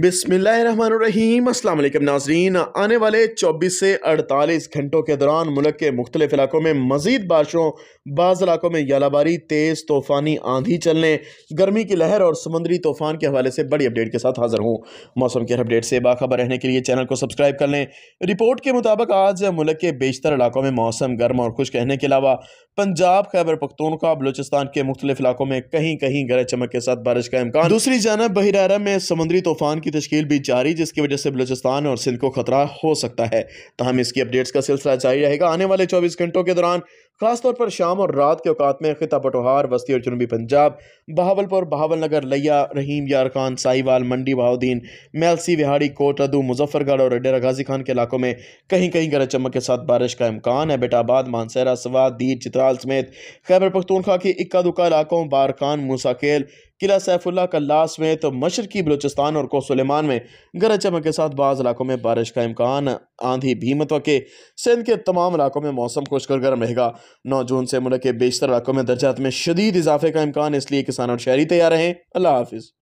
बिसमीम अल्लाम नाजरीन आने वाले 24 से 48 घंटों के दौरान मुल्क के मुख्तलिफ इलाकों में मज़ीद बारिशों बाज़ इलाकों में यालाबारी तेज़ तूफ़ानी आंधी चलने गर्मी की लहर और समुद्री तूफ़ान के हवाले से बड़ी अपडेट के साथ हाज़िर हूँ मौसम के अपडेट से बाखबर रहने के लिए चैनल को सब्सक्राइब कर लें रिपोर्ट के मुताबिक आज मुल्क के बेशतर इलाकों में मौसम गर्म और खुश रहने के अलावा पंजाब खैबर पख्तूनखा बलोचिस्तान के मुख्तलिफ इलाकों में कहीं कहीं गरज चमक के साथ बारिश का इम्कान दूसरी जानब बहिरारा में समुद्री तूफान की तश्ल भी जारी जिसकी वजह से बलोचिस्तान और सिंध को खतरा हो सकता है तहम इसकी अपडेट्स का सिलसिला जारी रहेगा आने वाले चौबीस घंटों के दौरान खासतौर पर शाम और रात के औकात में खिता पटोहार वस्ती और जनूबी पंजाब बहावलपुर बहावल नगर लैया रहीम यार खान साहिवाल मंडी बहाउद्दीन मेलसी विहाड़ी कोट रदू मुजफ्फरगढ़ और डेरा गाजी खान के इलाकों में कहीं कहीं गरज चमक के साथ बारिश का इम्कान है बेटाबाद मानसहरा सवाद दीर चित्राल समेत खैबर पख्तूनखा के इक्का दुक्का इलाकों बारकान मूसाखेल किला सैफुल्ला कल्लास में तो मशरकी बलोचिस्तान और कोसलेमान में गरज चमक के साथ बाज़ इलाकों में बारिश का इम्कान आंधी भी के सिंध के तमाम इलाकों में मौसम खुशकर गर्म रहेगा नौ जून से मुल्क के बेशतर इलाकों में दर्जात में शदीद इजाफे का इम्कान इसलिए किसान और शहरी तैयार रहें अल्लाह हाफिज़